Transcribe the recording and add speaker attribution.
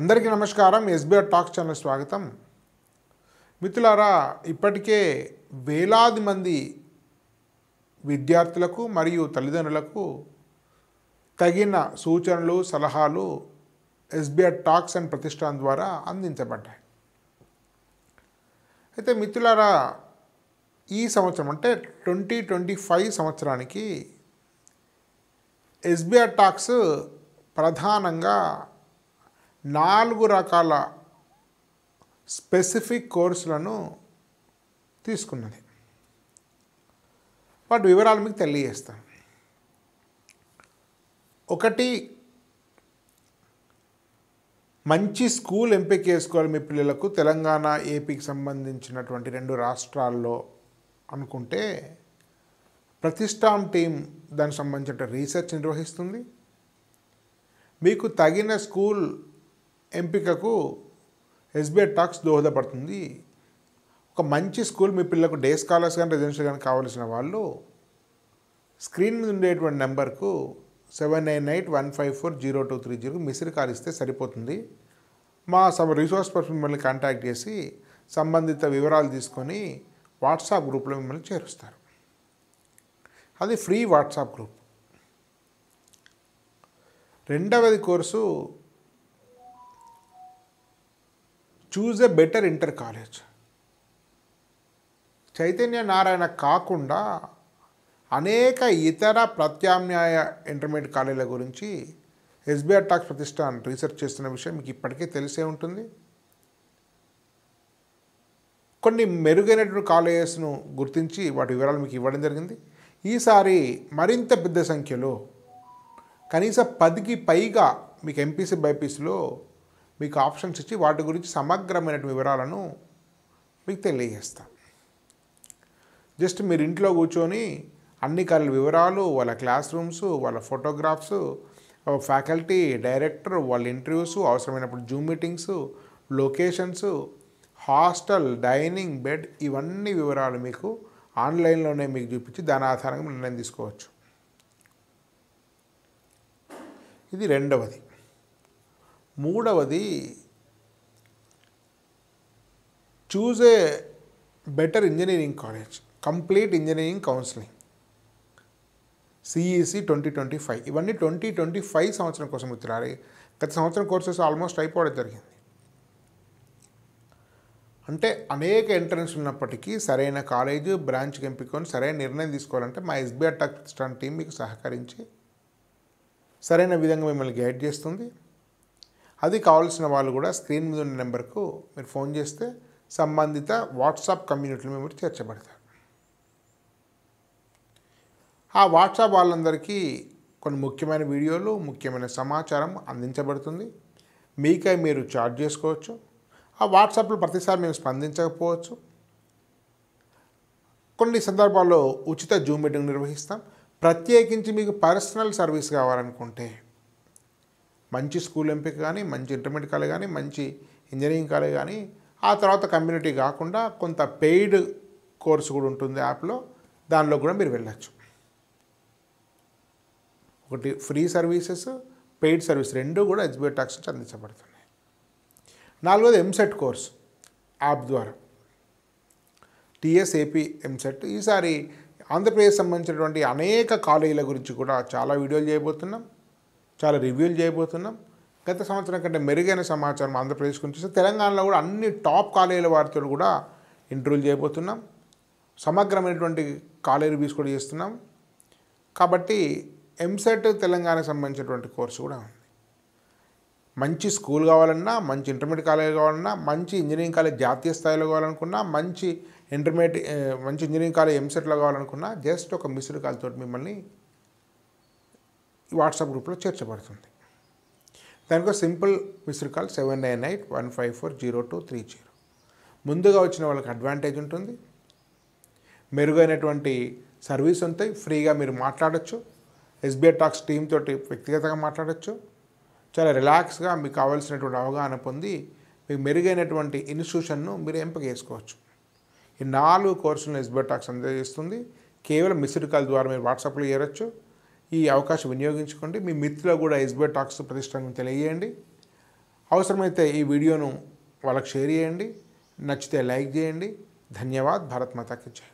Speaker 1: అందరికీ నమస్కారం SBR talks channel స్వాగతం మిత్రులారా ఇప్పటికే వేలాది మంది విద్యార్థులకు మరియు తల్లిదండ్రులకు తగిన సూచనలు సలహాలు ఎస్బీఆర్ టాక్స్ అండ్ ప్రతిష్టానం ద్వారా అందించబడ్డాయి అయితే మిత్రులారా ఈ సంవత్సరం అంటే ట్వంటీ ట్వంటీ ఫైవ్ సంవత్సరానికి ఎస్బీఆర్ టాక్స్ ప్రధానంగా నాలుగు రకాల స్పెసిఫిక్ కోర్సులను తీసుకున్నది వాటి వివరాలు మీకు తెలియజేస్తాను ఒకటి మంచి స్కూల్ ఎంపిక చేసుకోవాలి మీ పిల్లలకు తెలంగాణ ఏపీకి సంబంధించినటువంటి రెండు రాష్ట్రాల్లో అనుకుంటే ప్రతిష్టాం టీం దానికి సంబంధించిన రీసెర్చ్ నిర్వహిస్తుంది మీకు తగిన స్కూల్ ఎంపికకు ఎస్బీఐ టాక్స్ దోహదపడుతుంది ఒక మంచి స్కూల్ మీ పిల్లలకు డే స్కాలర్స్ కానీ రెసిడెన్షియల్ కానీ కావాల్సిన వాళ్ళు స్క్రీన్ మీద ఉండేటువంటి నెంబర్కు seven nine eight one five four zero two three zero miss call ఇస్తే సరిపోతుంది మా సమ రిసోర్స్ పర్సన్ మిమ్మల్ని కాంటాక్ట్ చేసి సంబంధిత వివరాలు తీసుకొని వాట్సాప్ గ్రూప్లో మిమ్మల్ని చేరుస్తారు అది ఫ్రీ వాట్సాప్ గ్రూప్ రెండవది course choose a better inter college Chaitanya Narayana కాకుండా అనేక ఇతర ప్రత్యామ్నాయ ఇంటర్మీడియట్ కాలేజీల గురించి ఎస్బీఆర్ టాక్స్ ప్రతిష్టాన్ రీసెర్చ్ చేస్తున్న విషయం మీకు ఇప్పటికే తెలిసే ఉంటుంది కొన్ని మెరుగైనటువంటి కాలేజెస్ను గుర్తించి వాటి వివరాలు మీకు ఇవ్వడం జరిగింది ఈసారి మరింత పెద్ద సంఖ్యలో కనీసం పదికి పైగా మీకు ఎంపీసీ బైపీసీలో మీకు ఆప్షన్స్ ఇచ్చి వాటి గురించి సమగ్రమైన వివరాలను మీకు తెలియజేస్తా జస్ట్ మీరు ఇంట్లో కూర్చొని అన్ని కళల వివరాలు వాళ్ళ క్లాస్ రూమ్స్ వాళ్ళ ఫోటోగ్రాఫ్స్ ఫ్యాకల్టీ డైరెక్టర్ వాళ్ళ ఇంటర్వ్యూస్ అవసరమైనప్పుడు Zoom meetings locations hostel dining bed ఇవన్నీ వివరాలు మీకు ఆన్లైన్లోనే మీకు చూపించి దాని ఆధారంగా నిర్ణయం తీసుకోవచ్చు ఇది రెండవది మూడవది choose a better engineering college complete engineering counselling CEC twenty twenty five ఇవన్నీ ట్వంటీ ట్వంటీ ఫైవ్ సంవత్సరం కోసం వచ్చినారు గత సంవత్సరం కోర్సెస్ ఆల్మోస్ట్ అయిపోవడం జరిగింది అంటే అనేక ఎంట్రన్స్ ఉన్నప్పటికీ సరైన కాలేజ్ బ్రాంచ్కి ఎంపికొని సరైన నిర్ణయం తీసుకోవాలంటే మా ఎస్బీఆర్ టక్ స్టాన్ టీం మీకు సహకరించి సరైన విధంగా మిమ్మల్ని గైడ్ చేస్తుంది అది కావాల్సిన వాళ్ళు కూడా స్క్రీన్ మీద ఉన్న నెంబర్కు మీరు ఫోన్ చేస్తే సంబంధిత వాట్సాప్ కమ్యూనిటీలో మీరు చేర్చబడతారు ఆ వాట్సాప్ వాళ్ళందరికీ కొన్ని ముఖ్యమైన వీడియోలు ముఖ్యమైన సమాచారం అందించబడుతుంది మీకై మీరు చార్జ్ చేసుకోవచ్చు ఆ వాట్సాప్లో ప్రతిసారి మేము స్పందించకపోవచ్చు కొన్ని సందర్భాల్లో ఉచిత జూమ్ మీటింగ్ నిర్వహిస్తాం ప్రత్యేకించి మీకు పర్సనల్ సర్వీస్ కావాలనుకుంటే మంచి స్కూల్ ఎంపిక కానీ మంచి ఇంటర్మీడియట్ కాలేజ్ కానీ మంచి ఇంజనీరింగ్ కాలేజ్ కానీ ఆ తర్వాత కమ్యూనిటీ కాకుండా కొంత పెయిడ్ కోర్సు కూడా ఉంటుంది యాప్లో దానిలో కూడా మీరు వెళ్ళచ్చు ఒకటి ఫ్రీ సర్వీసెస్ పెయిడ్ సర్వీస్ రెండు కూడా ఎస్బీఐ ట్యాక్స్ నుంచి అందించబడుతున్నాయి నాలుగోది ఎంసెట్ కోర్స్ యాప్ ద్వారా టీఎస్ఏపీ ఎంసెట్ ఈసారి ఆంధ్రప్రదేశ్ సంబంధించినటువంటి అనేక కాలేజీల గురించి కూడా చాలా వీడియోలు చేయబోతున్నాం చాలా రివ్యూలు చేయబోతున్నాం గత సంవత్సరం కంటే మెరుగైన సమాచారం ఆంధ్రప్రదేశ్ గురించి తెలంగాణలో కూడా అన్ని టాప్ కాలేజీల వారితో కూడా ఇంటర్వ్యూలు చేయబోతున్నాం సమగ్రమైనటువంటి కాలేజీ రివ్యూస్ కూడా చేస్తున్నాం కాబట్టి ఎంసెట్ తెలంగాణకు సంబంధించినటువంటి కోర్సు కూడా ఉంది మంచి స్కూల్ కావాలన్నా మంచి ఇంటర్మీడియట్ కాలేజీ కావాలన్నా మంచి ఇంజనీరింగ్ కాలేజ్ జాతీయ స్థాయిలో కావాలనుకున్నా మంచి ఇంటర్మీడియట్ మంచి ఇంజనీరింగ్ కాలేజ్ ఎంసెట్లో కావాలనుకున్నా జస్ట్ ఒక మిస్డ్ కాల్తో మిమ్మల్ని వాట్సాప్ గ్రూప్లో చేర్చబడుతుంది దానికో simple missed call seven nine eight one five four zero two three zero ముందుగా వచ్చిన వాళ్ళకి అడ్వాంటేజ్ ఉంటుంది మెరుగైనటువంటి సర్వీస్ ఉంటాయి ఫ్రీగా మీరు మాట్లాడచ్చు ఎస్బీఐ టాక్స్ టీమ్ తోటి వ్యక్తిగతంగా మాట్లాడచ్చు చాలా రిలాక్స్గా మీకు కావాల్సినటువంటి అవగాహన పొంది మీకు మెరుగైనటువంటి ఇన్స్టిట్యూషన్ను మీరు ఎంపిక చేసుకోవచ్చు ఈ నాలుగు కోర్సులను ఎస్బీఐ టాక్స్ అందజేస్తుంది కేవలం మిస్డ్ కాల్ ద్వారా మీరు వాట్సాప్లో చేరొచ్చు ఈ అవకాశం వినియోగించుకోండి మీ మిత్రులకు కూడా ఎస్బీఐ టాక్స్ ప్రతిష్టాన్ని తెలియజేయండి అవసరమైతే ఈ వీడియోను వాళ్ళకి షేర్ చేయండి నచ్చితే లైక్ చేయండి ధన్యవాద్ భారత్ మాతాకి జై